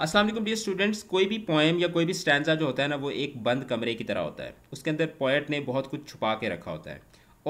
अस्सलाम वालेकुम dear students कोई भी पोएम या कोई भी स्टैंडा जो होता है ना वो एक बंद कमरे की तरह होता है उसके अंदर पोएट ने बहुत कुछ छुपा के रखा होता है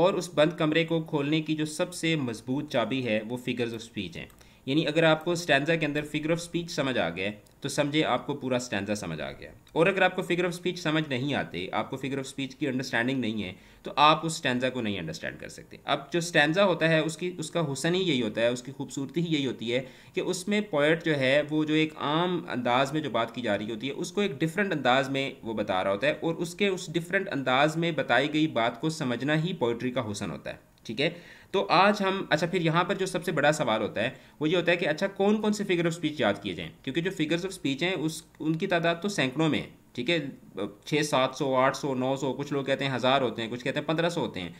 और उस बंद कमरे को खोलने की जो सबसे मजबूत चाबी है वो फिगर्स ऑफ स्पीच हैं यानी अगर आपको स्टैंडा के अंदर फिगर ऑफ स्पीच समझ आ गया तो समझे आपको पूरा स्टैंडा समझ आ गया और अगर आपको फिगर ऑफ स्पीच समझ नहीं आते आपको फिगर ऑफ स्पीच की अंडरस्टैंडिंग नहीं है तो आप उस स्टैंडा को नहीं अंडरस्टैंड कर सकते अब जो स्टैंडा होता है उसकी उसका हुसन ही यही होता है उसकी खूबसूरती ही यही होती है कि उसमें पोइट जो है वो जो एक आम अंदाज में जो बात की जा रही होती है उसको एक डिफरेंट अंदाज में वो बता रहा होता है और उसके उस डिफरेंट अंदाज में बताई गई बात को समझना ही पोइट्री का हुसन होता है ठीक है तो आज हम अच्छा फिर यहाँ पर जो सबसे बड़ा सवाल होता है वो ये होता है कि अच्छा कौन कौन से फिगर ऑफ स्पीच याद किए जाएँ क्योंकि जो फिगर्स ऑफ स्पीच हैं उस उनकी तादाद तो सैकड़ों में है ठीक है छः सात सौ आठ सौ नौ सौ कुछ लोग कहते हैं हज़ार होते हैं कुछ कहते हैं पंद्रह सौ होते हैं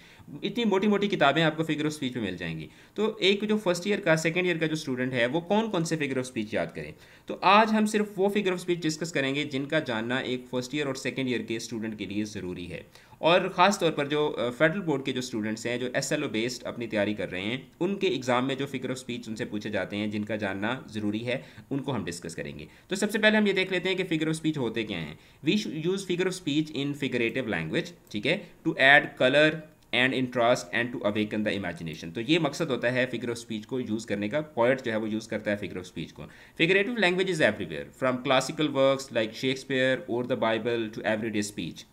इतनी मोटी मोटी किताबें आपको फिगर ऑफ स्पीच में मिल जाएंगी तो एक जो फर्स्ट ईयर का सेकेंड ईयर का जो स्टूडेंट है वो कौन कौन से फिगर ऑफ स्पीच याद करें तो आज हम सिर्फ वो फिगर ऑफ स्पीच डिस्कस करेंगे जिनका जानना एक फर्स्ट ईयर और सेकेंड ईयर के स्टूडेंट के लिए ज़रूरी है और ख़ास तौर पर जो फेडरल बोर्ड के जो स्टूडेंट्स हैं जो एस एल ओ बेस्ड अपनी तैयारी कर रहे हैं उनके एग्ज़ाम में जो फिगर ऑफ स्पीच उनसे पूछे जाते हैं जिनका जानना ज़रूरी है उनको हम डिस्कस करेंगे तो सबसे पहले हम ये देख लेते हैं कि फिगर ऑफ स्पीच होते क्या हैं we use figure of speech in figurative language ठीक है to add colour and interest and to awaken the imagination तो ये मकसद होता है फिगर ऑफ स्पीच को यूज़ करने का पॉइट जो है वो यूज़ करता है फिगर ऑफ स्पीच को figurative language is everywhere from classical works like Shakespeare और the Bible to every day speech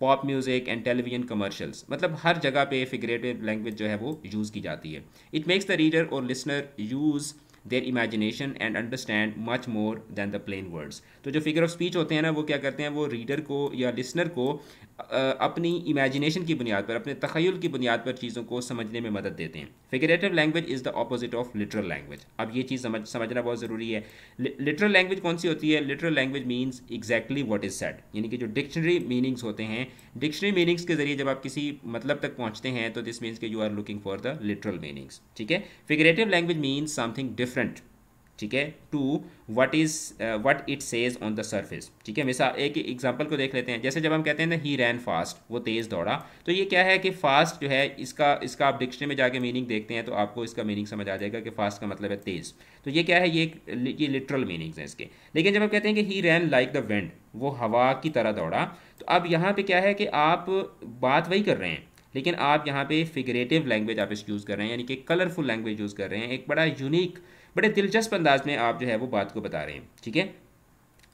pop music and television commercials मतलब हर जगह पे फिगरेटिव लैंग्वेज जो है वो यूज़ की जाती है इट मेक्स द रीडर और listener use their imagination and understand much more than the plain words तो जो फिगर ऑफ स्पीच होते हैं ना वो क्या करते हैं वो रीडर को या लिसनर को अपनी इमेजिनेशन की बुनियाद पर अपने तखयल की बुनियाद पर चीज़ों को समझने में मदद देते हैं figurative language is the opposite of literal language अब ये चीज़ समझ समझना बहुत ज़रूरी है लिटरल लैंग्वेज कौन सी होती है literal language means exactly what is said यानी कि जो डिक्शनरी मीनिंग्स होते हैं डिक्शनरी मीनिंग्स के जरिए जब आप किसी मतलब तक पहुँचते हैं तो दिस मीन्स के you are looking for the literal meanings ठीक है figurative language means something different ठीक है to what is what it says on the surface ठीक है मिसाल एक एग्जाम्पल को देख लेते हैं जैसे जब हम कहते हैं ना ही रैन फास्ट वो तेज़ दौड़ा तो ये क्या है कि फास्ट जो है इसका इसका आप डिक्शनरी में जाके मीनिंग देखते हैं तो आपको इसका मीनिंग समझ आ जाएगा कि फास्ट का मतलब है तेज़ तो ये क्या है ये ये लिटरल मीनिंग्स हैं इसके लेकिन जब हम कहते हैं कि ही रैन लाइक द वेंड वो हवा की तरह दौड़ा तो अब यहाँ पर क्या है कि आप बात वही कर रहे हैं लेकिन आप यहाँ पे फिगरेटिव लैंग्वेज आप इस यूज़ कर रहे हैं यानी कि कलरफुल लैंग्वेज यूज़ कर रहे हैं एक बड़ा यूनिक बड़े दिलचस्प अंदाज में आप जो है वो बात को बता रहे हैं ठीक है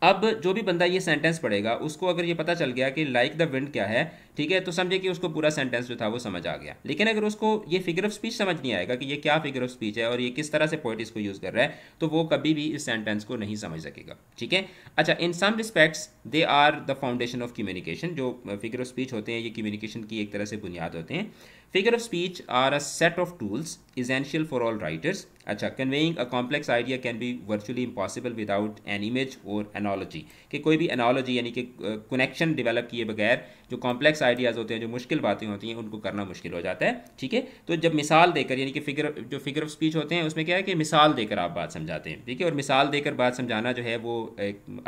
अब जो भी बंदा ये सेंटेंस पढ़ेगा उसको अगर ये पता चल गया कि लाइक द विंड क्या है ठीक है तो समझे कि उसको पूरा सेंटेंस जो था वो समझ आ गया लेकिन अगर उसको ये फिगर ऑफ स्पीच समझ नहीं आएगा कि ये क्या फिगर ऑफ स्पीच है और ये किस तरह से पॉइंट इसको यूज़ कर रहा है तो वो कभी भी इस सेंटेंस को नहीं समझ सकेगा ठीक है अच्छा in some respects they are the foundation of communication जो फिगर ऑफ स्पीच होते हैं ये कम्युनिकेशन की एक तरह से बुनियाद होते हैं Figure of speech are a set of tools essential for all writers. अच्छा conveying a complex idea can be virtually impossible without an image or analogy. कि कोई भी analogy यानी कि uh, connection develop किए बगैर जो कॉम्प्लेक्स आइडियाज़ होते हैं जो मुश्किल बातें होती हैं उनको करना मुश्किल हो जाता है ठीक है तो जब मिसाल देकर यानी कि फिगर जो फिगर ऑफ स्पीच होते हैं उसमें क्या है कि मिसाल देकर आप बात समझाते हैं ठीक है और मिसाल देकर बात समझाना जो है वो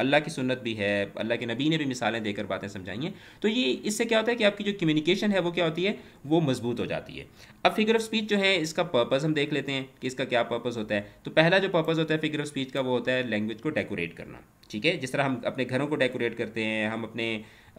अल्लाह की सुन्नत भी है अल्लाह के नबी ने भी मिसालें देकर बातें समझाई हैं तो ये इससे क्या होता है कि आपकी जो कम्युनिकेशन है वो क्या होती है वो मजबूत हो जाती है अब फिगर ऑफ स्पीच जो है इसका पर्पज़ हम देख लेते हैं कि इसका क्या पर्पज़ होता है तो पहला जो पर्पज़ होता है फिगर ऑफ स्पीच का वो होता है लैंग्वेज को डेकोरेट करना ठीक है जिस तरह हम अपने घरों को डेकोरेट करते हैं हम अपने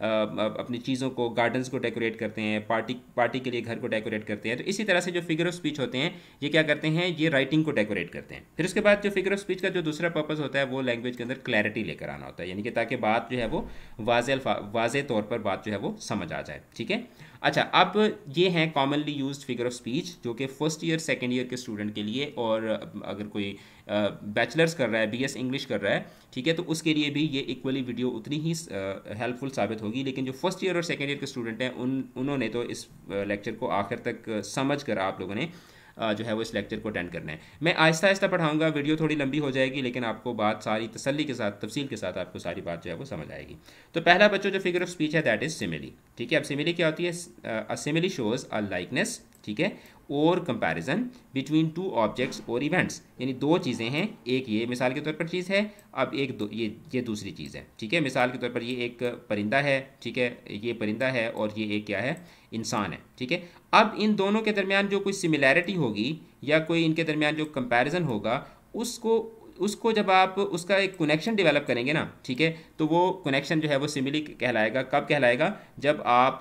अपनी चीज़ों को गार्डन्स को डेकोरेट करते हैं पार्टी पार्टी के लिए घर को डेकोरेट करते हैं तो इसी तरह से जो फिगर ऑफ स्पीच होते हैं ये क्या करते हैं ये राइटिंग को डेकोरेट करते हैं फिर उसके बाद जो फिगर ऑफ स्पीच का जो दूसरा पर्पज़ होता है वो लैंग्वेज के अंदर क्लैरिटी लेकर आना होता है यानी कि ताकि बात जो है वो वाज वाज तौर पर बात जो है वो समझ आ जाए ठीक है अच्छा अब ये हैं commonly use figure of speech जो कि फर्स्ट ईयर सेकेंड ईयर के स्टूडेंट के लिए और अगर कोई बैचलर्स कर रहा है बी एस इंग्लिश कर रहा है ठीक है तो उसके लिए भी ये इक्वली वीडियो उतनी ही हेल्पफुल साबित होगी लेकिन जो फर्स्ट ईयर और सेकेंड ईयर के स्टूडेंट हैं उन उन्होंने तो इस लेक्चर को आखिर तक समझ कर आप लोगों ने जो है वो इस लेक्चर को अटेंड करना है मैं आहिस्ता आहिस्ता पढ़ाऊंगा वीडियो थोड़ी लंबी हो जाएगी लेकिन आपको बात सारी तसली के साथ तफसील के साथ आपको सारी बात जो है वो समझ आएगी तो पहला बच्चों जो फिगर ऑफ स्पीच है दैट इज़ सिमिली ठीक है अब सिमिली क्या होती है सिमिली शोज़ अ लाइकनेस ठीक है और कंपैरिजन बिटवीन टू ऑब्जेक्ट्स और इवेंट्स यानी दो चीज़ें हैं एक ये मिसाल के तौर पर चीज़ है अब एक दो ये ये दूसरी चीज़ है ठीक है मिसाल के तौर पर ये एक परिंदा है ठीक है ये परिंदा है और ये एक क्या है इंसान है ठीक है अब इन दोनों के दरमियान जो कोई सिमिलैरिटी होगी या कोई इनके दरमियान जो कंपैरिजन होगा उसको उसको जब आप उसका एक कनेक्शन डेवलप करेंगे ना ठीक है तो वो कनेक्शन जो है वो सिमिली कहलाएगा कब कहलाएगा जब आप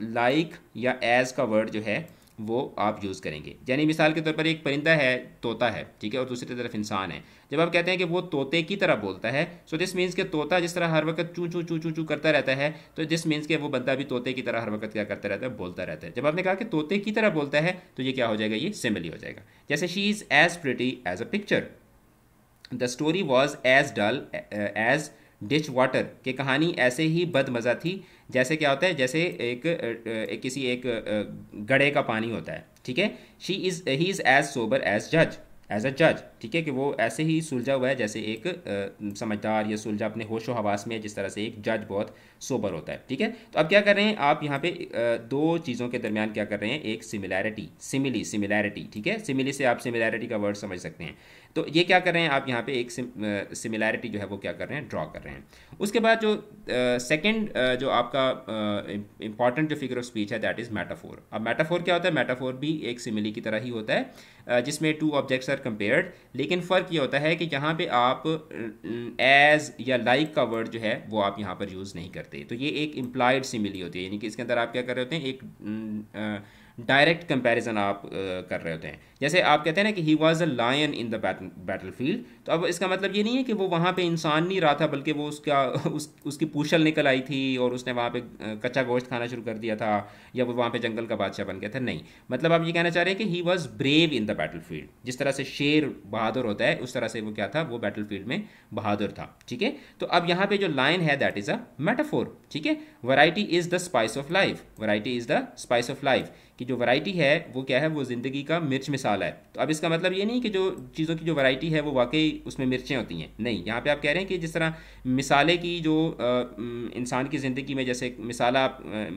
लाइक like या एज का वर्ड जो है वो आप यूज़ करेंगे यानी मिसाल के तौर पर एक परिंदा है तोता है ठीक है और दूसरी तरफ इंसान है जब आप कहते हैं कि वो तोते की तरह बोलता है सो दिस मीन्स के तोता जिस तरह हर वक्त चू चू चू चू चू करता रहता है तो दिस मीन्स के वो बंदा भी तोते की तरह हर वक्त क्या करता रहता है बोलता रहता है जब आपने कहा कि तोते की तरह बोलता है तो ये क्या हो जाएगा ये सिमिली हो जाएगा जैसे she is as pretty as a picture the story was as dull as ditch water की कहानी ऐसे ही बदमज़ा थी जैसे क्या होता है जैसे एक, एक किसी एक गड़े का पानी होता है ठीक है she is he is as sober as जज एज अ जज ठीक है कि वो ऐसे ही सुलझा हुआ है जैसे एक समझदार या सुलझा अपने होशो हवास में है जिस तरह से एक जज बहुत सोबर होता है ठीक है तो अब क्या कर रहे हैं आप यहाँ पे दो चीज़ों के दरमियान क्या कर रहे हैं एक सिमिलैरिटी सिमिली सिमिलैरिटी ठीक है सिमिली से आप सिमिलैरिटी का वर्ड समझ सकते हैं तो ये क्या कर रहे हैं आप यहाँ पे एक सिमिलैरिटी जो है वो क्या कर रहे हैं ड्रॉ कर रहे हैं उसके बाद जो सेकेंड uh, uh, जो आपका इंपॉर्टेंट uh, जो फिगर ऑफ स्पीच है दैट इज़ मेटाफोर अब मेटाफोर क्या होता है मेटाफोर भी एक सिमिली की तरह ही होता है जिसमें टू ऑब्जेक्ट्स आर कंपेयर्ड लेकिन फ़र्क ये होता है कि यहाँ पे आप एज या लाइक like का वर्ड जो है वो आप यहाँ पर यूज़ नहीं करते सकते तो ये एक इम्प्लाइड सिमिली होती है यानी कि इसके अंदर आप क्या कर रहे होते हैं एक डायरेक्ट कंपैरिजन आप कर रहे होते हैं जैसे आप कहते हैं ना कि he was a lion in the battlefield तो अब इसका मतलब ये नहीं है कि वो वहाँ पे इंसान नहीं रहा था बल्कि वो उसका उस उसकी पूछल निकल आई थी और उसने वहाँ पे कच्चा गोश्त खाना शुरू कर दिया था या वो वहाँ पे जंगल का बादशाह बन गया था नहीं मतलब आप ये कहना चाह रहे हैं कि he was brave in the battlefield जिस तरह से शेर बहादुर होता है उस तरह से वो क्या था वो बैटल फील्ड में बहादुर था ठीक है तो अब यहाँ पर जो लाइन है दैट इज़ अ मेटाफोर ठीक है variety is the spice of life variety is the spice of life कि जो वैरायटी है वो क्या है वो ज़िंदगी का मिर्च मिसाल है तो अब इसका मतलब ये नहीं कि जो चीज़ों की जो वैरायटी है वो वाकई उसमें मिर्चें होती हैं नहीं यहाँ पे आप कह रहे हैं कि जिस तरह मिसाले की जो इंसान की ज़िंदगी में जैसे मिसाला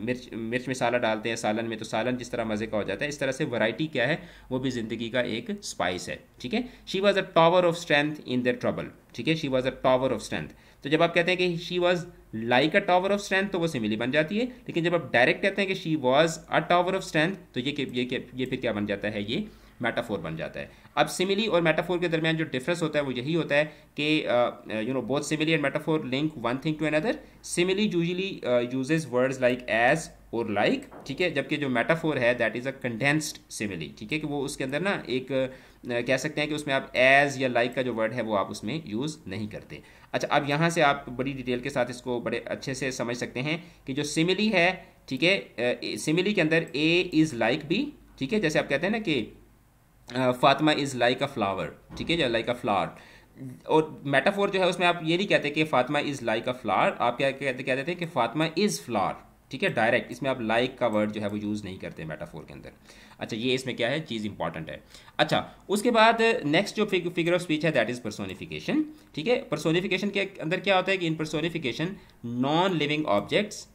मिर्च मिर्च मिसाला डालते हैं सालन में तो सालन जिस तरह मज़े का हो जाता है इस तरह से वरायटी क्या है वो भी ज़िंदगी का एक स्पाइस है ठीक है she was a tower of strength in her trouble ठीक है she was a tower of strength तो जब आप कहते हैं कि she was like a tower of strength तो वो सिमिली बन जाती है लेकिन जब आप डायरेक्ट कहते हैं कि she was a tower of strength तो ये ये ये फिर क्या बन जाता है ये मेटाफोर बन जाता है अब सिमिली और मेटाफोर के दरमियान जो डिफरेंस होता है वो यही होता है कि you know both simile and metaphor link one thing to another simile usually uses words like as और लाइक ठीक है जबकि जो मेटाफोर है that is a condensed simile ठीक है कि वो उसके अंदर ना एक uh, कह सकते हैं कि उसमें आप एज या लाइक like का जो वर्ड है वो आप उसमें यूज़ नहीं करते अच्छा अब यहाँ से आप बड़ी डिटेल के साथ इसको बड़े अच्छे से समझ सकते हैं कि जो सिमिली है ठीक है सिमिली के अंदर ए इज़ लाइक बी ठीक है जैसे आप कहते हैं ना कि Fatima is like a flower ठीक है या लाइक अ फ्लावर और मेटाफोर जो है उसमें आप ये नहीं कहते कि Fatima is like a flower आप क्या कहते कहते थे हैं कि फातिमा इज़ फ्लावर ठीक है डायरेक्ट इसमें आप लाइक का वर्ड जो है वो यूज़ नहीं करते मेटाफोर के अंदर अच्छा ये इसमें क्या है चीज़ इंपॉर्टेंट है अच्छा उसके बाद नेक्स्ट जो फिगर ऑफ स्पीच है दैट इज़ परसोनिफिकेशन ठीक है परसोनिफिकेशन के अंदर क्या होता है कि in personification non living objects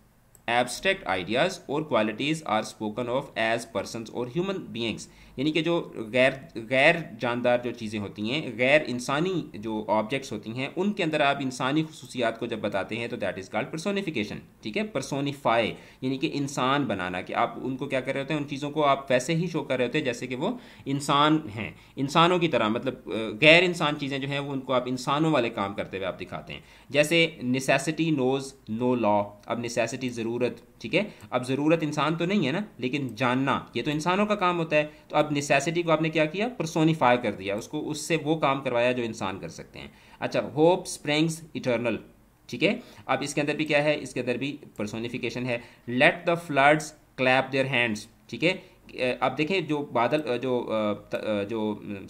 abstract ideas और qualities are spoken of as person और ह्यूमन बींग्स यानी कि जो गैर गैर जानदार जो चीज़ें होती हैं गैर इंसानी जो ऑब्जेक्ट्स होती हैं उनके अंदर आप इंसानी खसूसियात को जब बताते हैं तो दैट इज़ कॉल्ड परसोनीफिकेशन ठीक है परसोनीफाई यानी कि इंसान बनाना कि आप उनको क्या कर रहे होते हैं उन चीज़ों को आप वैसे ही शो कर रहे होते हैं जैसे कि वो इंसान हैं इंसानों की तरह मतलब गैर इंसान चीज़ें जो हैं वो उनको आप इंसानों वाले काम करते हुए आप दिखाते हैं जैसे निसेसिटी नोज नो लॉ अब निसेसिटी ज़रूरत ठीक है अब ज़रूरत इंसान तो नहीं है ना लेकिन जानना ये तो इंसानों का काम होता है तो अब अब नेसेसिटी को आपने क्या किया प्रसोनीफाई कर दिया उसको उससे वो काम करवाया जो इंसान कर सकते हैं अच्छा होप स्प्रिंग्स इटर्नल ठीक है अब इसके अंदर भी क्या है इसके अंदर भी प्रसोनीफिकेशन है let the floods clap their hands ठीक है अब देखें जो बादल जो जो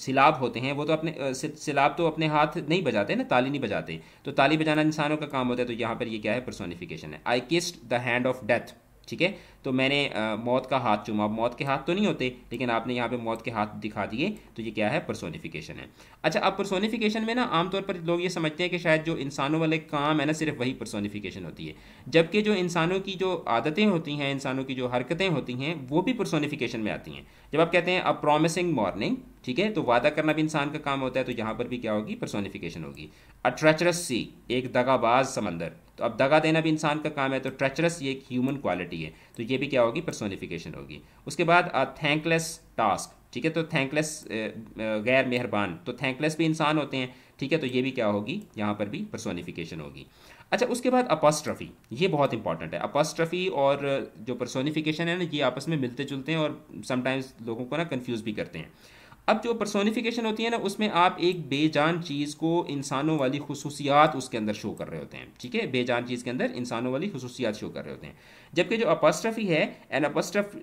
सिलाब होते हैं वो तो अपने सिलाब तो अपने हाथ नहीं बजाते ना ताली नहीं बजाते तो ताली बजाना इंसानों का काम होता है तो यहाँ पर ये क्या है परसोनीफिकेशन है I kissed the hand of death ठीक है तो मैंने मौत का हाथ चूमा मौत के हाथ तो नहीं होते लेकिन आपने यहाँ पे मौत के हाथ दिखा दिए तो ये क्या है पर्सोनिफिकेशन है अच्छा अब पर्सोनिफिकेशन में ना आमतौर पर लोग ये समझते हैं कि शायद जो इंसानों वाले काम है ना सिर्फ वही पर्सोनिफिकेशन होती है जबकि जो इंसानों की जो आदतें होती हैं इंसानों की जो हरकतें होती हैं वो भी पर्सोनिफिकेशन में आती हैं जब आप कहते हैं अ प्रोमिसिंग मॉर्निंग ठीक है तो वादा करना भी इंसान का काम होता है तो यहाँ पर भी क्या होगी पर्सोनिफिकेशन होगी अ ट्रेचरस सी एक दगाबाज समंदर तो अब दगा देना भी इंसान का काम है तो ट्रेचरस ये एक ह्यूमन क्वालिटी है तो ये भी क्या होगी पर्सोनिफिकेशन होगी उसके बाद थैंकलेस टास्क ठीक है तो थैंकलेस गैर मेहरबान तो थैंकलेस भी इंसान होते हैं ठीक है तो ये भी क्या होगी यहाँ पर भी पर्सोनिफिकेशन होगी अच्छा उसके बाद अपॉस्ट्रफी ये बहुत इंपॉर्टेंट है अपॉस्ट्रफी और जो पर्सोनिफिकेशन है ना ये आपस में मिलते जुलते हैं और समटाइम्स लोगों को ना कन्फ्यूज़ भी करते हैं अब जो पर्सोनिफिकेशन होती है ना उसमें आप एक बेजान चीज़ को इंसानों वाली खसूसियात उसके अंदर शो कर रहे होते हैं ठीक है बेजान चीज़ के अंदर इंसानों वाली खसूसियात शो कर रहे होते हैं जबकि जो अपोस्ट्रफी है an apostrophe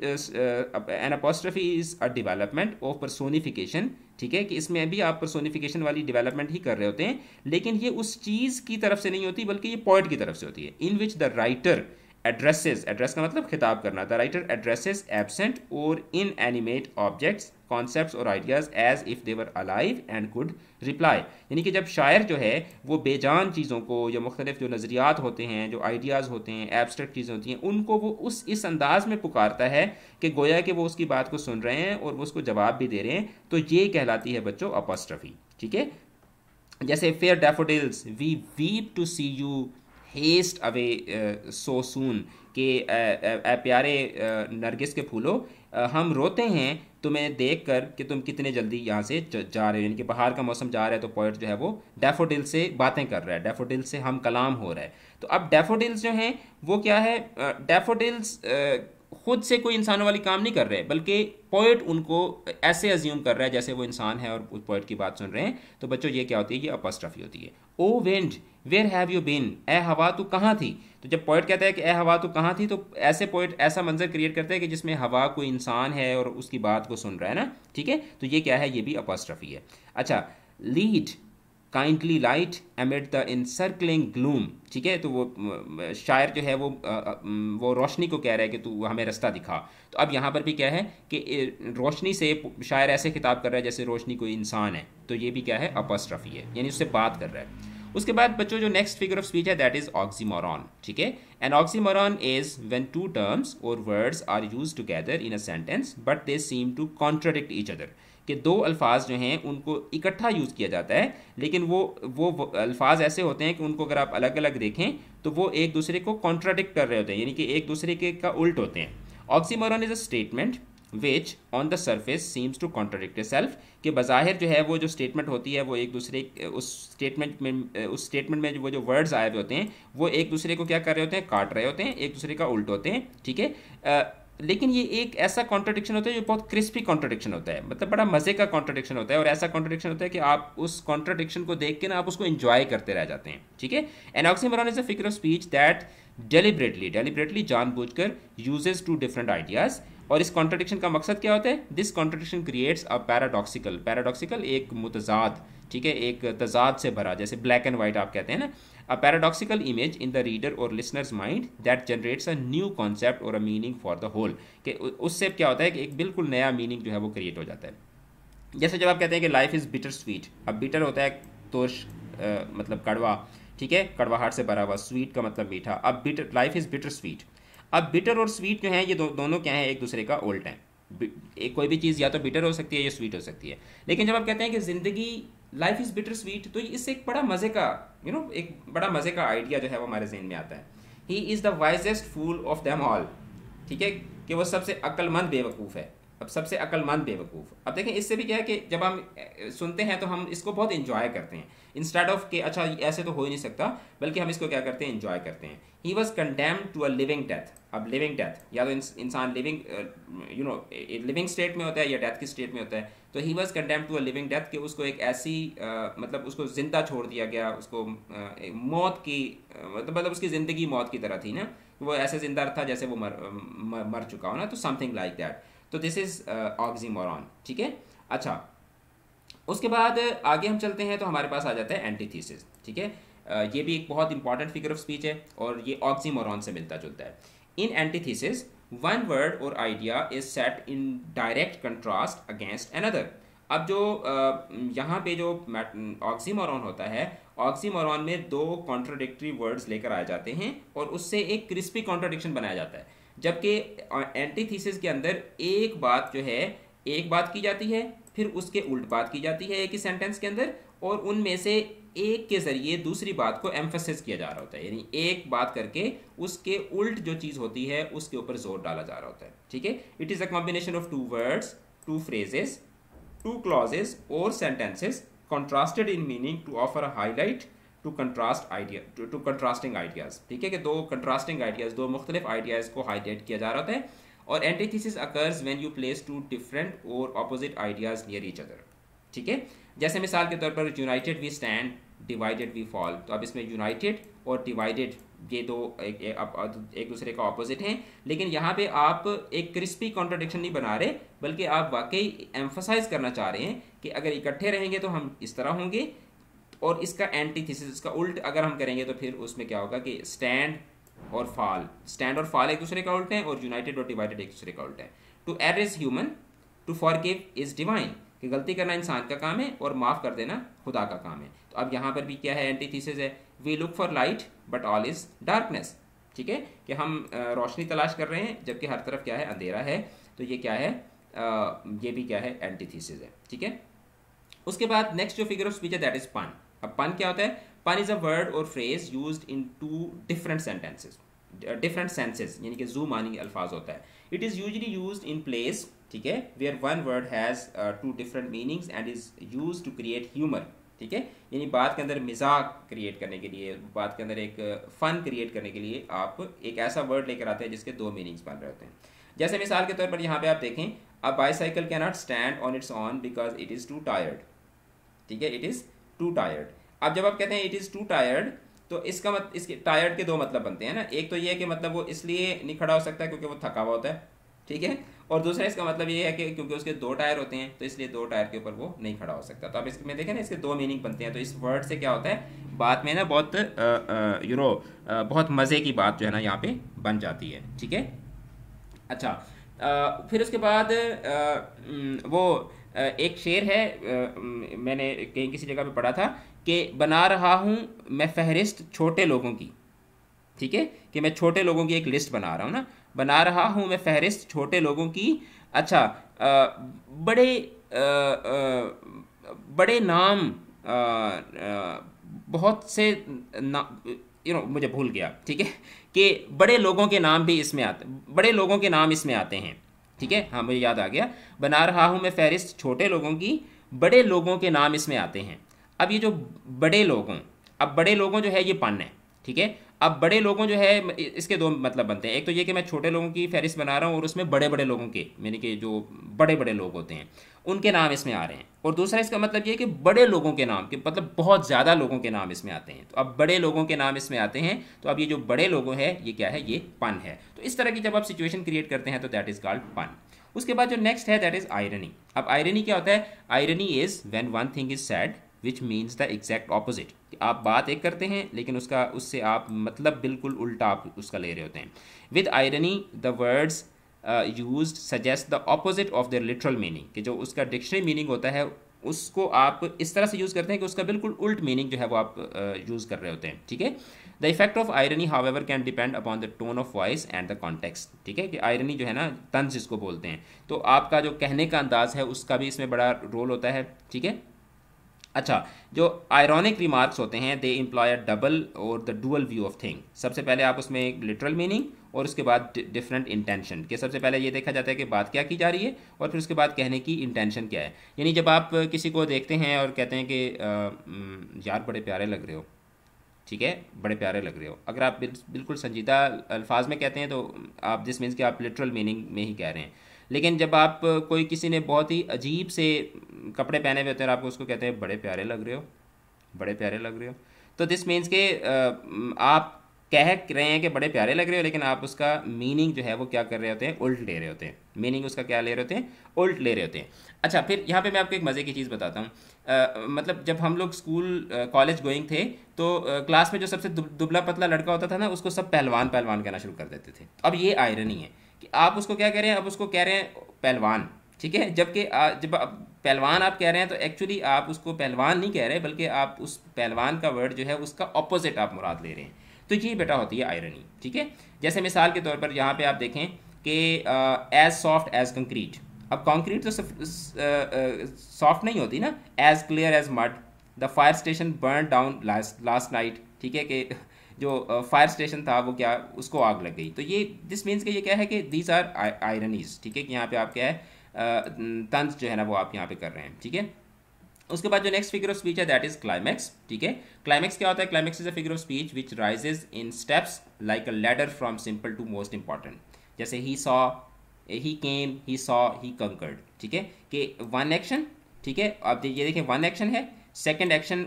an apostrophe is a development of personification ठीक है कि इसमें भी आप पर्सोनिफिकेशन वाली डिवेलपमेंट ही कर रहे होते हैं लेकिन ये उस चीज़ की तरफ से नहीं होती बल्कि ये पॉइंट की तरफ से होती है in which the writer addresses address का मतलब खिताब करना द राइटर एड्रेसेस एबसेंट और इन एनिमेट ऑब्जेक्ट्स कॉन्सेप्ट और ideas as if they were alive and could reply यानी कि जब शायर जो है वो बेजान चीज़ों को या मुख्तलिफ जो नज़रियात होते हैं जो आइडियाज़ होते हैं एब्स्ट्रैक्ट चीज़ें होती हैं उनको वो उस इस अंदाज़ में पुकारता है कि गोया कि वो उसकी बात को सुन रहे हैं और वो उसको जवाब भी दे रहे हैं तो ये कहलाती है बच्चों अपस्ट्रफी ठीक है जैसे fair daffodils we weep to see you haste away so soon के ए प्यारे uh, नरगिस के फूलो uh, हम रोते हैं तुम्हें देख कर कि तुम कितने जल्दी यहाँ से जा रहे हो यानी कि बाहर का मौसम जा रहा है तो पोइट जो है वो डेफोडिल से बातें कर रहा है डेफोडिल से हम कलाम हो रहा है तो अब डैफोडिल्स जो हैं वो क्या है डेफोडिल्स uh, खुद से कोई इंसानों वाली काम नहीं कर रहे बल्कि पोइट उनको ऐसे अज्यूम कर रहा है जैसे वो इंसान है और उस पोइट की बात सुन रहे हैं तो बच्चों ये क्या होती है ये अपस्ट्रफी होती है O wind where have you been ए हवा तू कहाँ थी तो जब पोइट कहता है कि ए हवा तू कहाँ थी तो ऐसे पोइट ऐसा मंजर क्रिएट करता है कि जिसमें हवा कोई इंसान है और उसकी बात को सुन रहा है ना ठीक है तो ये क्या है ये भी अपॉस्ट्रफी है अच्छा lead kindly light amid the encircling gloom ठीक है तो वो शायर जो है वो वो रोशनी को कह रहा है कि तू हमें रास्ता दिखा तो अब यहाँ पर भी क्या है कि रोशनी से शायर ऐसे खिताब कर रहा है जैसे रोशनी कोई इंसान है तो ये भी क्या है अपस्ट्रफी है यानी उससे बात कर रहा है उसके बाद बच्चों जो नेक्स्ट फिगर ऑफ स्पीच है दैट इज ऑक्सीमोरॉन ठीक है and oxymoron is when two terms और words are used together in a sentence but they seem to contradict each other कि दो अल्फाज जो हैं उनको इकट्ठा यूज़ किया जाता है लेकिन वो वो अल्फाज ऐसे होते हैं कि उनको अगर आप अलग अलग देखें तो वो एक दूसरे को कॉन्ट्राडिक्ट कर रहे होते हैं यानी कि एक दूसरे के का उल्ट होते हैं oxymoron is a statement which on the surface seems to contradict self कि बज़ाहिर जो है वो जो स्टेटमेंट होती है वो एक दूसरे उस स्टेटमेंट में उस स्टेटमेंट में वो जो वर्ड्स आए हुए होते हैं वो एक दूसरे को क्या कर रहे होते हैं काट रहे होते हैं एक दूसरे का उल्ट होते हैं ठीक है लेकिन ये एक ऐसा कॉन्ट्रोडिक्शन होता है जो बहुत क्रिस्पी कॉन्ट्रोडिक्शन होता है मतलब बड़ा मज़े का कॉन्ट्रोडिक्शन होता है और ऐसा कॉन्ट्रोडिक्शन होता है कि आप उस कॉन्ट्रोडिक्शन को देख के ना आप उसको इंजॉय करते रह जाते हैं ठीक है an oxymoron is a figure of speech that deliberately deliberately जानबूझकर यूजेस टू डिफरेंट आइडियाज़ और इस कॉन्ट्रडिक्शन का मकसद क्या होता है this contradiction creates a paradoxical paradoxical एक मुतजाद ठीक है एक तजाद से भरा जैसे ब्लैक एंड वाइट आप कहते हैं ना a paradoxical image in the reader और listeners mind that generates a new concept और a meaning for the whole कि उससे क्या होता है कि एक बिल्कुल नया मीनिंग जो है वो क्रिएट हो जाता है जैसे जब आप कहते हैं कि लाइफ इज़ बिटर स्वीट अब बिटर होता है तोश मतलब कड़वा ठीक है कड़वाहट से भरा हुआ स्वीट का मतलब मीठा अब bitter life is bitter sweet अब बिटर और स्वीट जो है ये दो, दोनों क्या है एक दूसरे का ओल्ट है एक कोई भी चीज़ या तो बिटर हो सकती है या स्वीट हो सकती है लेकिन जब आप कहते हैं कि ज़िंदगी लाइफ इज़ बिटर स्वीट तो इससे एक बड़ा मज़े का यू नो एक बड़ा मज़े का आइडिया जो है वो हमारे जहन में आता है he is the wisest fool of them all ठीक है कि वो सबसे अक्लमंद बेवकूफ़ है अब सबसे अक्लमंद बेवकूफ़ अब देखें इससे भी क्या है कि जब हम सुनते हैं तो हम इसको बहुत इंजॉय करते हैं इंस्टेड ऑफ के अच्छा ऐसे तो हो ही नहीं सकता बल्कि हम इसको क्या करते हैं इंजॉय करते हैं he was condemn to a living death अब लिविंग डेथ या तो इंसान living you know living state में होता है या डेथ की स्टेट में होता है तो he was condemn to a living death कि उसको एक ऐसी uh, मतलब उसको जिंदा छोड़ दिया गया उसको uh, मौत की मतलब uh, मतलब उसकी ज़िंदगी मौत की तरह थी ना वो ऐसे जिंदा था जैसे वो मर मर, मर चुका हो ना तो समथिंग लाइक दैट तो दिस इज ऑक्सीमोरॉन ठीक है अच्छा उसके बाद uh, आगे हम चलते हैं तो हमारे पास आ जाता है एंटीथीसिस ठीक है uh, ये भी एक बहुत इंपॉर्टेंट फिगर ऑफ स्पीच है और ये ऑक्सीमोरॉन से मिलता जुलता है इन एंटीथीसिस वन वर्ड और idea is set in direct contrast against another अब जो uh, यहाँ पे जो ऑक्सीमोरॉन होता है ऑक्सीमोरॉन में दो कॉन्ट्रोडिक्टरी वर्ड्स लेकर आए जाते हैं और उससे एक क्रिस्पी कॉन्ट्रोडिक्शन बनाया जाता है जबकि एंटीथीसिस के अंदर एक बात जो है एक बात की जाती है फिर उसके उल्ट बात की जाती है एक ही सेंटेंस के अंदर और उनमें से एक के ज़रिए दूसरी बात को एम्फोसिस किया जा रहा होता है यानी एक बात करके उसके उल्ट जो चीज़ होती है उसके ऊपर जोर डाला जा रहा होता है ठीक है it is a combination of two words two phrases two clauses और sentences contrasted in meaning to offer highlight to contrast idea to contrasting ideas ठीक है कि दो कंट्रास्टिंग आइडियाज़ दो मुख्तलिफ आइडियाज़ को हाईलाइट किया जा रहा है और antithesis occurs when you place two different और opposite ideas near each other ठीक है जैसे मिसाल के तौर पर united we stand divided we fall तो अब इसमें यूनाइटेड और डिवाइडेड ये दो एक, एक दूसरे का ऑपोजिट हैं लेकिन यहाँ पे आप एक क्रिस्पी कॉन्ट्रोडिक्शन नहीं बना रहे बल्कि आप वाकई एम्फोसाइज करना चाह रहे हैं कि अगर इकट्ठे रहेंगे तो हम इस तरह होंगे और इसका एंटीथीसिस इसका उल्ट अगर हम करेंगे तो फिर उसमें क्या होगा कि स्टैंड और फाल स्टैंड और फाल एक दूसरे का उल्ट है और यूनाइटेड और डिवाइडेड एक दूसरे का उल्ट है to err is human to forgive is divine कि गलती करना इंसान का काम है और माफ़ कर देना खुदा का काम है तो अब यहाँ पर भी क्या है एंटीथीसिस है we look for light but all is darkness ठीक है कि हम रोशनी तलाश कर रहे हैं जबकि हर तरफ क्या है अंधेरा है तो ये क्या है ये भी क्या है एंटीथीसिस है ठीक है उसके बाद नेक्स्ट जो फिगर ऑफ स्पीच है दैट इज़ पान अब पन क्या होता है पन इज़ अ वर्ड और phrase use in two different sentences different senses यानी कि जू मानी अल्फाज होता है it is usually use in place ठीक है where one word has two different meanings and is use to create humour ठीक है यानी बात के अंदर मिजाक क्रिएट करने के लिए बात के अंदर एक फ़न uh, क्रिएट करने के लिए आप एक ऐसा वर्ड लेकर आते हैं जिसके दो मीनिंग्स बन रहे होते हैं जैसे मिसाल के तौर पर यहाँ पे आप देखें a bicycle cannot not stand on its own because it is two tired ठीक है इट इज़ टू टायर्ड अब जब आप कहते हैं इट इज़ टू टायर्ड तो इसका मत इसके टायर्ड के दो मतलब बनते हैं ना एक तो ये है कि मतलब वो इसलिए नहीं खड़ा हो सकता क्योंकि वो थका हुआ होता है ठीक है और दूसरा इसका मतलब ये है कि क्योंकि उसके दो टायर होते हैं तो इसलिए दो टायर के ऊपर वो नहीं खड़ा हो सकता तो आप इसमें देखें ना इसके दो मीनिंग बनते हैं तो इस वर्ड से क्या होता है बात में ना बहुत यू नो बहुत मज़े की बात जो है ना यहाँ पे बन जाती है ठीक है अच्छा आ, फिर उसके बाद आ, वो एक शेर है मैंने कहीं किसी जगह पे पढ़ा था कि बना रहा हूँ मैं फहरिस्त छोटे लोगों की ठीक है कि मैं छोटे लोगों की एक लिस्ट बना रहा हूँ ना बना रहा हूँ मैं फहरिस्त छोटे लोगों की अच्छा बड़े बड़े नाम बहुत से ना यू नो मुझे भूल गया ठीक है कि बड़े लोगों के नाम भी इसमें आते बड़े लोगों के नाम इसमें आते हैं ठीक है हाँ मुझे याद आ गया बना रहा हूँ मैं फहरिस्त छोटे लोगों की बड़े लोगों के नाम इसमें आते हैं अब ये जो बड़े लोगों अब बड़े लोगों जो है ये पन है ठीक है अब बड़े लोगों जो है इसके दो मतलब बनते हैं एक तो ये कि मैं छोटे लोगों की फहरिस्त बना रहा हूँ और उसमें बड़े बड़े लोगों के यानी कि जो बड़े बड़े लोग होते हैं उनके नाम इसमें आ रहे हैं और दूसरा इसका मतलब ये कि बड़े लोगों के नाम के मतलब बहुत ज़्यादा लोगों के नाम इसमें आते हैं तो अब बड़े लोगों के नाम इसमें आते हैं तो अब ये जो बड़े लोगों है ये क्या है ये पन है तो इस तरह की जब आप सिचुएशन क्रिएट करते हैं तो दैट इज़ कॉल्ड पन उसके बाद जो नेक्स्ट है दैट इज़ आयरनी अब आयरनी क्या होता है irony is when one thing is said which means the exact opposite आप बात एक करते हैं लेकिन उसका उससे आप मतलब बिल्कुल उल्टा आप उसका ले रहे होते हैं with irony the words use suggest the opposite of the literal meaning कि जो उसका डिक्शनरी मीनिंग होता है उसको आप इस तरह से यूज़ करते हैं कि उसका बिल्कुल उल्ट मीनिंग जो है वो आप यूज़ uh, कर रहे होते हैं ठीक है the effect of irony however can depend upon the tone of voice and the context ठीक है कि आयरनी जो है ना तंज जिसको बोलते हैं तो आपका जो कहने का अंदाज है उसका भी इसमें बड़ा रोल होता है ठीक है अच्छा जो आयरॉनिक रिमार्क्स होते हैं दे इम्प्लॉय डबल और the dual view of thing सबसे पहले आप उसमें एक लिटरल मीनिंग और उसके बाद डिफरेंट इंटेंशन के सबसे पहले ये देखा जाता है कि बात क्या की जा रही है और फिर उसके बाद कहने की इंटेंशन क्या है यानी जब आप किसी को देखते हैं और कहते हैं कि यार बड़े प्यारे लग रहे हो ठीक है बड़े प्यारे लग रहे हो अगर आप बिल्कुल संजीदा अल्फाज में कहते हैं तो आप दिस मीन्स कि आप लिटरल मीनिंग में ही कह रहे हैं लेकिन जब आप कोई किसी ने बहुत ही अजीब से कपड़े पहने हुए होते हैं और आपको उसको कहते हैं बड़े प्यारे लग रहे हो बड़े प्यारे लग रहे हो तो दिस मीन्स के आप कह रहे हैं कि बड़े प्यारे लग रहे हो लेकिन आप उसका मीनिंग जो है वो क्या कर रहे होते हैं उल्ट ले रहे होते हैं मीनिंग उसका क्या ले रहे होते हैं उल्ट ले रहे होते हैं अच्छा फिर यहाँ पे मैं आपको एक मज़े की चीज़ बताता हूँ मतलब जब हम लोग स्कूल कॉलेज गोइंग थे तो आ, क्लास में जो सबसे दुबला पतला लड़का होता था ना उसको सब पहलवान पहलवान कहना शुरू कर देते थे अब ये आयरनी है कि आप उसको क्या कह रहे हैं अब उसको कह रहे हैं पहलवान ठीक है जबकि जब पहलवान आप कह रहे हैं तो एक्चुअली आप उसको पहलवान नहीं कह रहे बल्कि आप उस पहलवान का वर्ड जो है उसका अपोजिट आप मुराद ले रहे हैं तो ये बेटा होती है आयरनी ठीक है जैसे मिसाल के तौर पर यहाँ पे आप देखें कि एज सॉफ्ट एज कंक्रीट अब कंक्रीट तो सॉफ्ट नहीं होती ना as clear as mud the fire station burn down last last night ठीक है कि जो फायर स्टेशन था वो क्या उसको आग लग गई तो ये दिस मीन्स कि ये क्या है कि दीज आर आयरनीज ठीक है कि यहाँ पे आप क्या है तंज जो है ना वो आप यहाँ पे कर रहे हैं ठीक है उसके बाद जो नेक्स्ट फिगर ऑफ स्पीच है दैट इज क्लाइमैक्स ठीक है क्लाइमैक्स क्या होता है climax is a figure of speech which rises in steps like a ladder from simple to most important जैसे he saw he came he saw he conquered ठीक है कि वन एक्शन ठीक है अब ये देखें वन एक्शन है सेकेंड एक्शन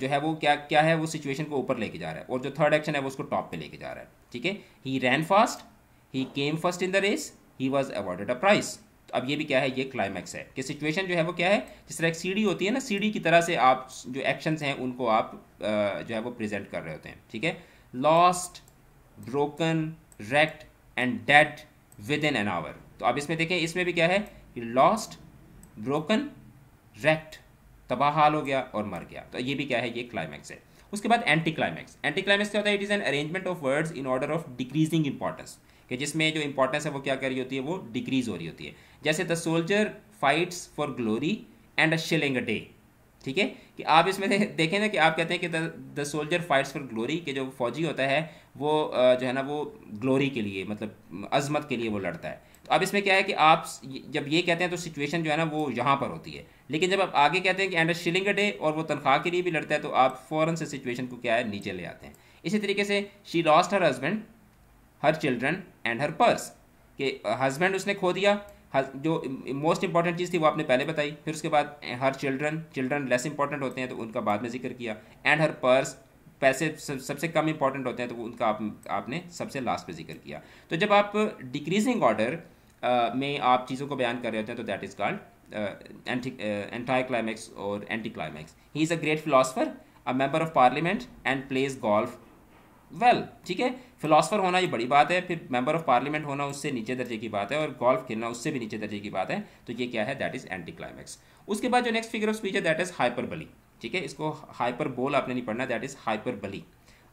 जो है वो क्या क्या है वो सिचुएशन को ऊपर लेके जा रहा है और जो थर्ड एक्शन है वो उसको टॉप पे लेके जा रहा है ठीक है he ran fast he came first in the race he was awarded a prize अब ये भी क्या है ये क्लाइमैक्स है कि सिचुएशन जो है वो क्या है जिस तरह एक सीढ़ी होती है ना सीढ़ी की तरह से आप जो एक्शंस हैं उनको आप जो है वो प्रेजेंट कर रहे होते हैं ठीक है lost broken wrecked and dead within an hour तो अब इसमें देखें इसमें भी क्या है कि लॉस्ट ब्रोकन रेक्ट तबाहाल हो गया और मर गया तो ये भी क्या है ये क्लाइमैक्स है उसके बाद एंटी क्लाइमैक्स एंटी क्लाइमैक्स क्या होता है it is an arrangement of words in order of decreasing importance कि जिसमें जो इंपॉर्टेंस है वो क्या कर रही होती है वो डिक्रीज हो रही होती है जैसे the soldier fights for glory and a shilling a day ठीक है कि आप इसमें देखें ना कि आप कहते हैं कि the soldier fights for glory के जो फौजी होता है वो जो है ना वो ग्लोरी के लिए मतलब अजमत के लिए वो लड़ता है तो अब इसमें क्या है कि आप जब ये कहते हैं तो सिचुएशन जो है ना वो यहाँ पर होती है लेकिन जब आप आगे कहते हैं कि एंड शिलिंग डे और वो तनख्वाह के लिए भी लड़ता है तो आप फ़ौरन से सिचुएशन को क्या है नीचे ले आते हैं इसी तरीके से she lost her husband her children and her purse कि हस्बैंड uh, उसने खो दिया जो मोस्ट uh, इंपॉर्टेंट चीज़ थी वो आपने पहले बताई फिर उसके बाद her children children less important होते हैं तो उनका बाद में जिक्र किया एंड हर पर्स पैसे सबसे कम इंपॉर्टेंट होते हैं तो उनका आप, आपने सबसे लास्ट पे जिक्र किया तो जब आप डिक्रीजिंग ऑर्डर uh, में आप चीज़ों को बयान कर रहे होते हैं तो that is called anti anti climax और anti climax he is a great philosopher a member of parliament and plays golf well ठीक है फिलासफर होना ये बड़ी बात है फिर मेंबर ऑफ पार्लियामेंट होना उससे नीचे दर्जे की बात है और गोल्फ खेलना उससे भी नीचे दर्जे की बात है तो ये क्या है दैट इज एंटी क्लाइमैक्स उसके बाद जो नेक्स्ट फिगर ऑफ स्पीच है दैट इज हाइपर ठीक है इसको हाइपर आपने नहीं पढ़ना दैट इज हाइपर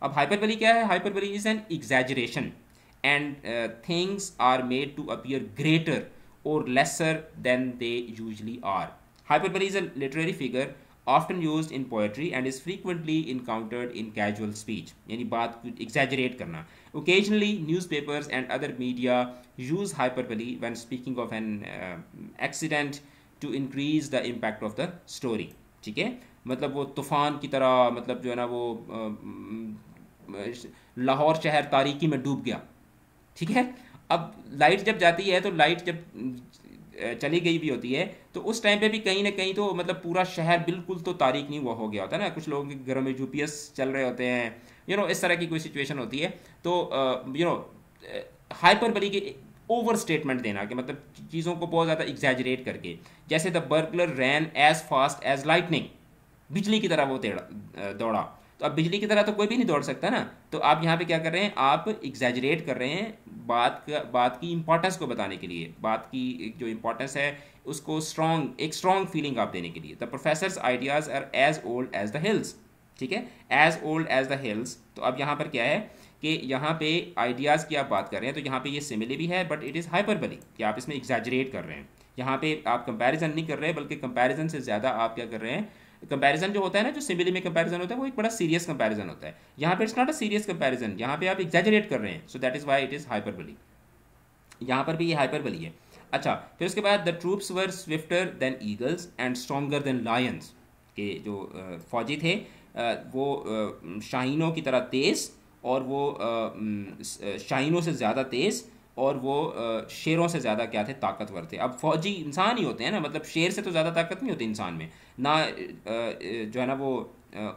अब हाइपरबली क्या है hyper is an exaggeration and things are made to appear greater or lesser than they usually are hyper is a literary figure often used in poetry and is frequently encountered in casual speech यानी बात exaggerate करना occasionally newspapers and other media use hyperbole when speaking of an uh, accident to increase the impact of the story ठीक है मतलब वो तूफ़ान की तरह मतलब जो है ना वो लाहौर शहर तारीकी में डूब गया ठीक है अब लाइट जब जाती है तो लाइट जब चली गई भी होती है तो उस टाइम पे भी कहीं ना कहीं तो मतलब पूरा शहर बिल्कुल तो तारीख नहीं हुआ हो गया होता है ना कुछ लोगों के घरों में यूपीएस चल रहे होते हैं यू you नो know, इस तरह की कोई सिचुएशन होती है तो यू नो हाइपर बली की ओवर स्टेटमेंट देना कि मतलब चीज़ों को बहुत ज़्यादा एग्जैजरेट करके जैसे the burglar ran as fast as lightning बिजली की तरह वो दौड़ा तो अब बिजली की तरह तो कोई भी नहीं दौड़ सकता ना तो आप यहाँ पे क्या कर रहे हैं आप एग्जैजरेट कर रहे हैं बात का बात की इम्पोर्टेंस को बताने के लिए बात की जो इम्पोर्टेंस है उसको स्ट्रॉन्ग एक स्ट्रॉन्ग फीलिंग आप देने के लिए the professor ideas are as old as the hills ठीक है as old as the hills तो अब यहाँ पर क्या है कि यहाँ पे आइडियाज़ की आप बात कर रहे हैं तो यहाँ पे ये सिमिली भी है बट इट इज़ हाइपरबली कि आप इसमें एग्जैजरेट कर रहे हैं यहाँ पे आप कंपैरिजन नहीं कर रहे बल्कि कंपैरिजन से ज़्यादा आप क्या कर रहे हैं कंपैरिजन जो होता है ना जो सिमिली में कंपैरिजन होता है वो एक बड़ा सीरियस कंपैरिजन होता है यहाँ पे it's not a serious comparison यहाँ पे आप एग्जेजरेट कर रहे हैं so that is why it is hyperbole यहाँ पर भी ये हाइपर बली है अच्छा फिर उसके बाद the troops were swifter than eagles and stronger than lions के जो फौजी थे वो शाहीनों की तरह तेज़ और वो शाहीनों से ज़्यादा तेज़ और वो शेरों से ज़्यादा क्या थे ताकतवर थे अब फौजी इंसान ही होते हैं ना मतलब शेर से तो ज़्यादा ताकत नहीं होती इंसान में ना जो है ना वो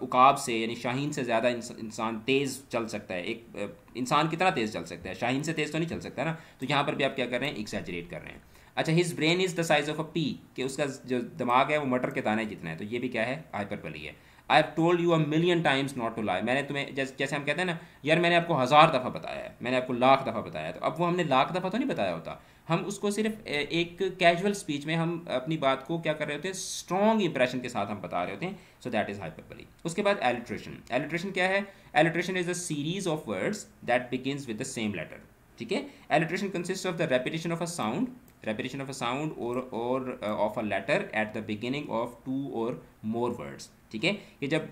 उकाब से यानी शाहीन से ज़्यादा इंसान तेज़ चल सकता है एक इंसान कितना तेज़ चल सकता है शाहीन से तेज़ तो नहीं चल सकता ना तो यहाँ पर भी आप क्या कर रहे हैं एग्जैजरेट कर रहे हैं अच्छा his brain is the size of a pea कि उसका जो दिमाग है वो मटर के दाने जितना है तो ये भी क्या है हाइपरबली है I have told you a million times not to lie मैंने तुम्हें जैसे जैसे हम कहते हैं ना यार मैंने आपको हज़ार दफ़ा बताया है मैंने आपको लाख दफ़ा बताया तो अब वो हमने लाख दफ़ा तो नहीं बताया होता हम उसको सिर्फ एक कैजुअल स्पीच में हम अपनी बात को क्या कर रहे होते हैं स्ट्रॉन्ग इंप्रेशन के साथ हम बता रहे होते हैं सो दैट इज़ हाइपरबली उसके बाद एलिट्रेशन एलिट्रेशन क्या है alliteration is a series of words that begins with the same letter ठीक है alliteration consist of the repetition of a sound repetition of a sound और or uh, of a letter at the beginning of two or more ठीक है कि जब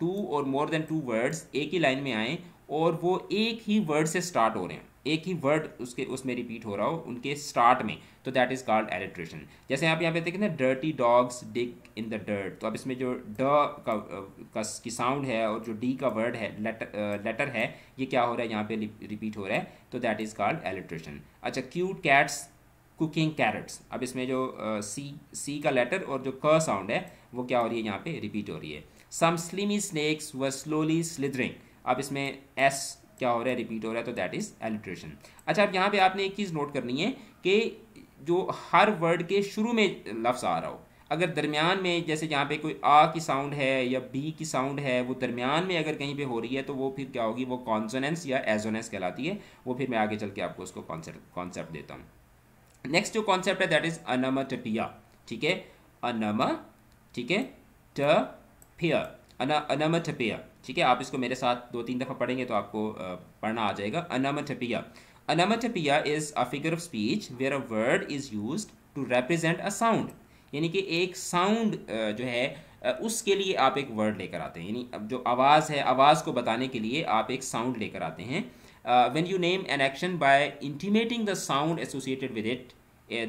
to और more than two words एक ही line में आएँ और वो एक ही वर्ड से स्टार्ट हो रहे हैं एक ही वर्ड उसके उसमें रिपीट हो रहा हो उनके स्टार्ट में तो दैट इज़ कॉल्ड एलिट्रेशन जैसे आप यहाँ पे देखें ना dirty dogs dig in the dirt तो अब इसमें जो ड का, uh, का की साउंड है और जो डी का वर्ड है लेटर लेटर uh, है ये क्या हो रहा है यहाँ पे रिपीट हो रहा है तो दैट इज़ कॉल्ड एलिट्रेशन अच्छा क्यूट कैट्स कुकिंग कैरेट्स अब इसमें जो सी uh, सी का लेटर और जो क साउंड है वो क्या हो रही है यहाँ पे रिपीट हो रही है some slimy snakes were slowly slithering अब इसमें एस क्या हो रहा है रिपीट हो रहा है तो दैट इज़ एलिट्रेशन अच्छा अब यहाँ पे आपने एक चीज़ नोट करनी है कि जो हर वर्ड के शुरू में लफ्ज़ आ रहा हो अगर दरमियान में जैसे यहाँ पे कोई आ की साउंड है या बी की साउंड है वो दरमियान में अगर कहीं पे हो रही है तो वो फिर क्या होगी वो कॉन्सोनेंस या एजोनेंस कहलाती है वो फिर मैं आगे चल के आपको उसको कॉन्सेप्ट देता हूँ नेक्स्ट जो कॉन्सेप्ट है दैट इज अनमटपिया ठीक है अनम ठीक है टपिया अनमटपिया ठीक है आप इसको मेरे साथ दो तीन दफ़ा पढ़ेंगे तो आपको पढ़ना आ जाएगा onomatopoeia is a figure of speech where a word is use to represent a sound यानी कि एक साउंड जो है उसके लिए आप एक वर्ड लेकर आते हैं यानी जो आवाज़ है आवाज़ को बताने के लिए आप एक साउंड लेकर आते हैं uh, when you name an action by intimating the sound associated with it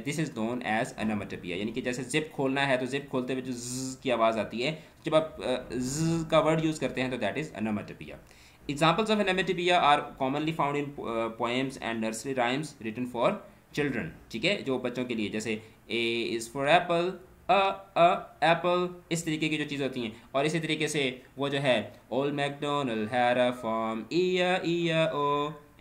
this is known as onomatopoeia यानी कि जैसे जिप खोलना है तो जिप खोलते हुए जो ज की आवाज़ आती है जब आप ज eh, का वर्ड यूज़ करते हैं तो that is onomatopoeia examples of onomatopoeia are commonly found in poems and nursery rhymes written for children ठीक है जो बच्चों के लिए जैसे A is for apple a a apple इस तरीके की जो चीज़ें होती हैं और इसी तरीके से वो जो है old MacDonald had a farm E I E I O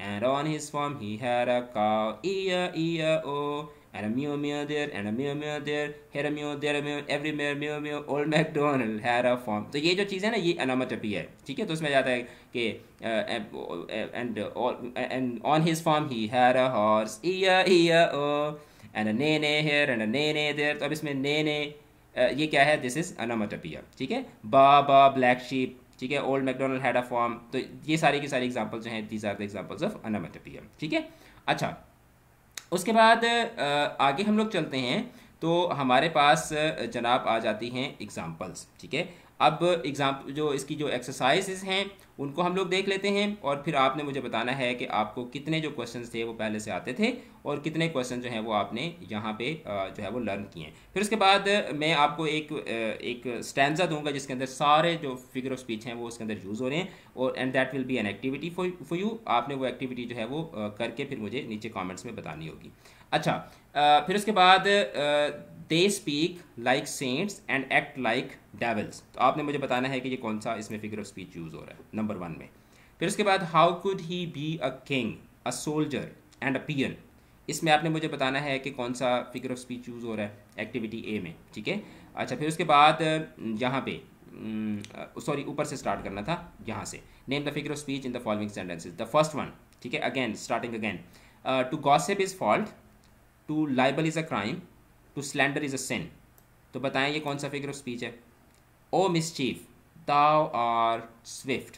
and on his farm he had a cow E I E I O and a meow meow there and a meow meow there here a meow there a meow every meow meow meow old mcdonald had a तो ये जो चीज़ है ना ये अलामत है ठीक है तो उसमें जाता है कि and and on his farm he had a horse E I E I O and a neigh neigh hair and a neigh ने देयर तो अब इसमें ने ने uh, ये क्या है दिस इज़ अनामोटोपिया ठीक है बा बा ब्लैक शीप ठीक है old MacDonald had a farm तो ये सारी की सारी एग्जांपल जो हैं these are the examples of onomatopoeia ठीक है अच्छा उसके बाद uh, आगे हम लोग चलते हैं तो हमारे पास uh, जनाब आ जाती हैं एग्जाम्पल्स ठीक है अब एग्जाम जो इसकी जो एक्सरसाइज हैं उनको हम लोग देख लेते हैं और फिर आपने मुझे बताना है कि आपको कितने जो क्वेश्चन थे वो पहले से आते थे और कितने क्वेश्चन जो हैं वो आपने यहाँ पे जो है वो लर्न किए हैं फिर उसके बाद मैं आपको एक एक स्टैंडा दूंगा जिसके अंदर सारे जो फिगर ऑफ स्पीच हैं वो उसके अंदर यूज़ हो रहे हैं और and that will be an activity for for you आपने वो एक्टिविटी जो है वो करके फिर मुझे नीचे कॉमेंट्स में बतानी होगी अच्छा आ, फिर उसके बाद they speak like saints and act like devils तो आपने मुझे बताना है कि ये कौन सा इसमें फिगर ऑफ स्पीच यूज़ हो रहा है नंबर वन में फिर उसके बाद how could he be a king a soldier and a peon इसमें आपने मुझे बताना है कि कौन सा फिगर ऑफ स्पीच यूज़ हो रहा है एक्टिविटी ए में ठीक है अच्छा फिर उसके बाद यहाँ पे सॉरी ऊपर से स्टार्ट करना था यहाँ से name the figure of speech in the following sentences the first one ठीक है again starting again to gossip is fault to libel is a crime to slander is a sin तो बताएं ये कौन सा फिगर ऑफ स्पीच है O mischief thou art swift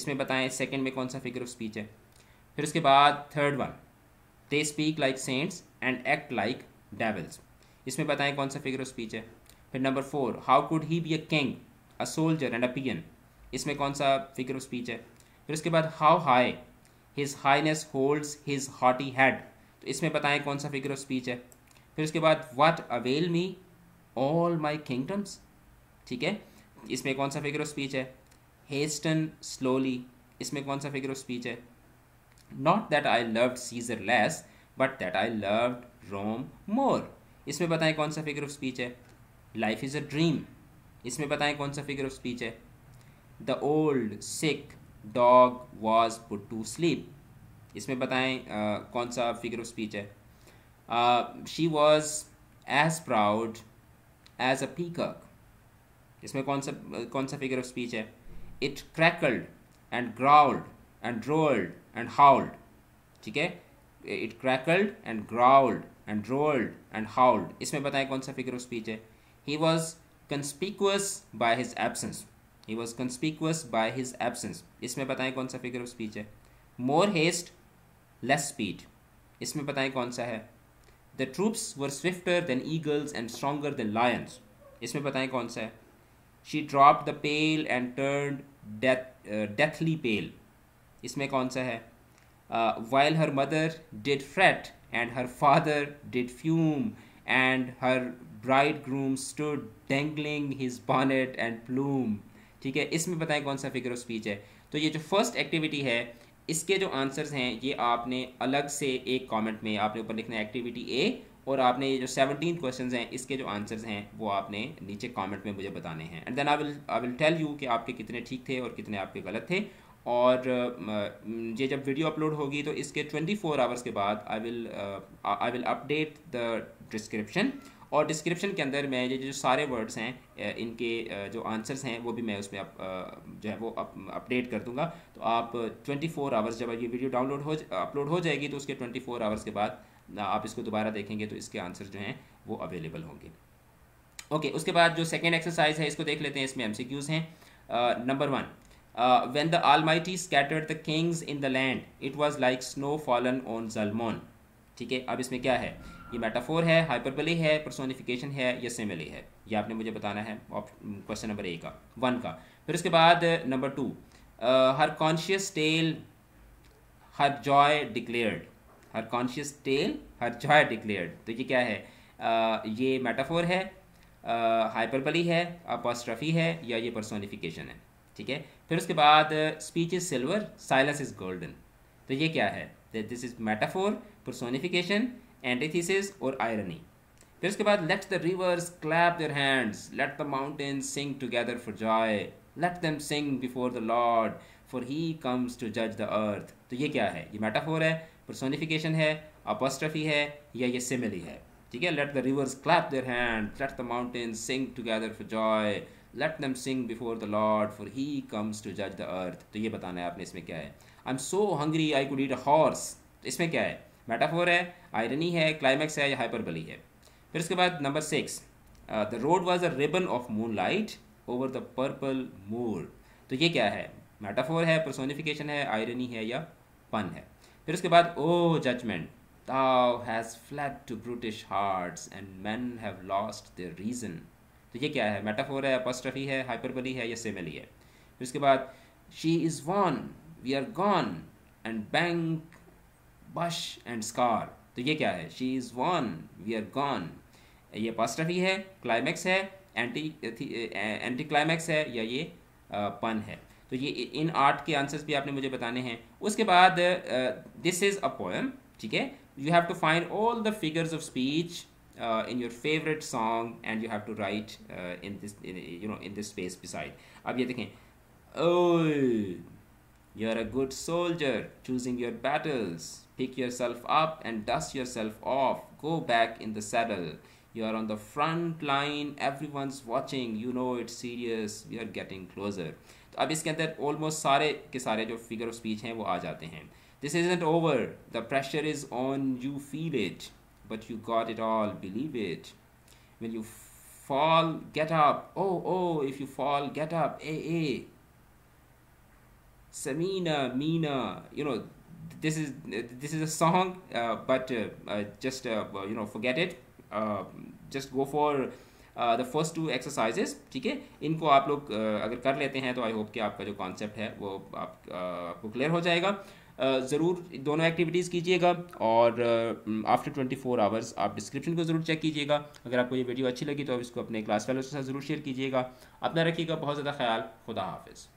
इसमें बताएं सेकेंड में कौन सा फिगर ऑफ स्पीच है फिर उसके बाद third one they speak like saints and act like devils इसमें बताएं कौन सा फिगर ऑफ स्पीच है फिर number four how could he be a king a soldier and a peon इसमें कौन सा फिगर ऑफ स्पीच है फिर उसके बाद how high his highness holds his haughty head तो इसमें बताएं कौन सा फिगर ऑफ स्पीच है फिर उसके बाद what avail me all my kingdoms ठीक है इसमें कौन सा फिगर ऑफ स्पीच है हेस्टन स्लोली इसमें कौन सा फिगर ऑफ स्पीच है not that I love Caesar less but that I love Rome more इसमें बताएं कौन सा फिगर ऑफ स्पीच है लाइफ इज़ अ ड्रीम इसमें बताएं कौन सा फिगर ऑफ स्पीच है the old sick dog was put to sleep इसमें बताएं आ, कौन सा फिगर ऑफ स्पीच है she was as proud as a peacock इसमें कौन सा कौन सा फिगर ऑफ स्पीच है it crackled and growled and rolled and howled ठीक है it crackled and growled and rolled and howled इसमें बताएं कौन सा फिगर ऑफ स्पीच है he was conspicuous by his absence he was conspicuous by his absence इसमें बताएं कौन सा फिगर ऑफ स्पीच है मोर हेस्ट लेस स्पीड इसमें बताएं कौन सा है the troops were swifter than eagles and stronger than lions इसमें बताएं कौन सा है she drop the pail and turn deathly pale इसमें कौन सा है while her mother did fret and her father did fume and her bridegroom stood dangling his bonnet and plume ठीक है इसमें बताएं कौन सा फिगर ऑफ स्पीच है तो ये जो फर्स्ट एक्टिविटी है इसके जो आंसर्स हैं ये आपने अलग से एक कमेंट में आपने ऊपर लिखना है एक्टिविटी ए और आपने ये जो सेवनटीन क्वेश्चन हैं इसके जो आंसर्स हैं वो आपने नीचे कमेंट में मुझे बताने हैं and then I will I will tell you कि आपके कितने ठीक थे और कितने आपके गलत थे और ये जब वीडियो अपलोड होगी तो इसके 24 फोर आवर्स के बाद I will I will update the description और डिस्क्रिप्शन के अंदर मैं ये जो सारे वर्ड्स हैं इनके जो आंसर्स हैं वो भी मैं उसमें अप, जो है वो अपडेट कर दूंगा तो आप 24 फोर आवर्स जब ये वीडियो डाउनलोड हो अपलोड हो जाएगी तो उसके 24 फोर आवर्स के बाद आप इसको दोबारा देखेंगे तो इसके आंसर जो हैं वो अवेलेबल होंगे ओके उसके बाद जो सेकेंड एक्सरसाइज है इसको देख लेते हैं इसमें एम सी क्यूज़ हैं number one when the all almighty scattered the kings in the land it was like snow fallen on Zalmon ठीक है अब इसमें क्या है ये मेटाफोर है हाइपरबली है प्रसोनिफिकेशन है या सिमिली है ये आपने मुझे बताना है क्वेश्चन नंबर ए का वन का फिर उसके बाद number two her conscience tell her joy declared her conscience tell her joy declared तो ये क्या है uh, ये मेटाफोर है हाइपरबली uh, है अपॉस्ट्रफी है या ये पर्सोनिफिकेशन है ठीक है फिर उसके बाद speech is silver silence is golden तो ये क्या है this is metaphor personification antithesis और आयरनी फिर उसके बाद let the rivers clap their hands let the mountain sing together for joy let them sing before the Lord for he comes to जज the earth तो ये क्या है ये मेटाफोर है पर्सोनिफिकेशन है अपोस्ट्रफी है या ये सिमिली है ठीक है let the rivers clap their hand let the mountain sing together for joy let them sing before the Lord for he comes to जज द अर्थ तो ये बताना है आपने इसमें क्या है I am so hungry I could eat a horse इसमें क्या है मेटाफोर है आयरनी है क्लाइमैक्स है या हाइपरबली है फिर उसके बाद number six the road was a ribbon of moonlight over the purple moor तो ये क्या है मेटाफोर है प्रसोनिफिकेशन है आयरनी है या पन है फिर उसके बाद O oh, judgement Thou has fled to brutish hearts and men have lost their reason. तो ये क्या है मेटाफोर है अपस्ट्रफी है हाइपरबली है या सिमिली है फिर उसके बाद she is won we are gone and bank bush and scar तो ये क्या है she is won we are gone ये पास्टफी है क्लाइमैक्स है एंटी एंटी क्लाइमैक्स है या ये पन है तो ये इन आर्ट के आंसर्स भी आपने मुझे बताने हैं उसके बाद दिस इज़ अ पोएम ठीक है you have to find all the figures of speech in your favourite song and you have to right in this you know in this space beside अब ये देखें You are a good soldier, choosing your battles. Pick yourself up and dust yourself off. Go back in the saddle. You are on the front line, everyone's watching, you know it's serious, we are getting closer. तो अब इसके अंदर almost सारे के सारे जो figure of speech हैं वो आ जाते हैं this is over the pressure is on you feel it but you got it all believe it when you fall get up O O if you fall get up A A Samina, Mina, you know, this is this is a song, uh, but uh, uh just uh, you know, forget it. Uh, just go for the first to exercises ठीक है इनको आप लोग uh, अगर कर लेते हैं तो आई होप कि आपका जो कॉन्सेप्ट है वो आप, uh, आपको क्लियर हो जाएगा uh, ज़रूर दोनों एक्टिविटीज़ कीजिएगा और आफ्टर ट्वेंटी फोर आवर्स आप डिस्क्रिप्शन को ज़रूर चेक कीजिएगा अगर आपको ये वीडियो अच्छी लगी तो आप इसको अपने क्लास फेलोज के साथ ज़रूर शेयर कीजिएगा अपना रखिएगा बहुत ज़्यादा ख्याल खुदा हाफिज़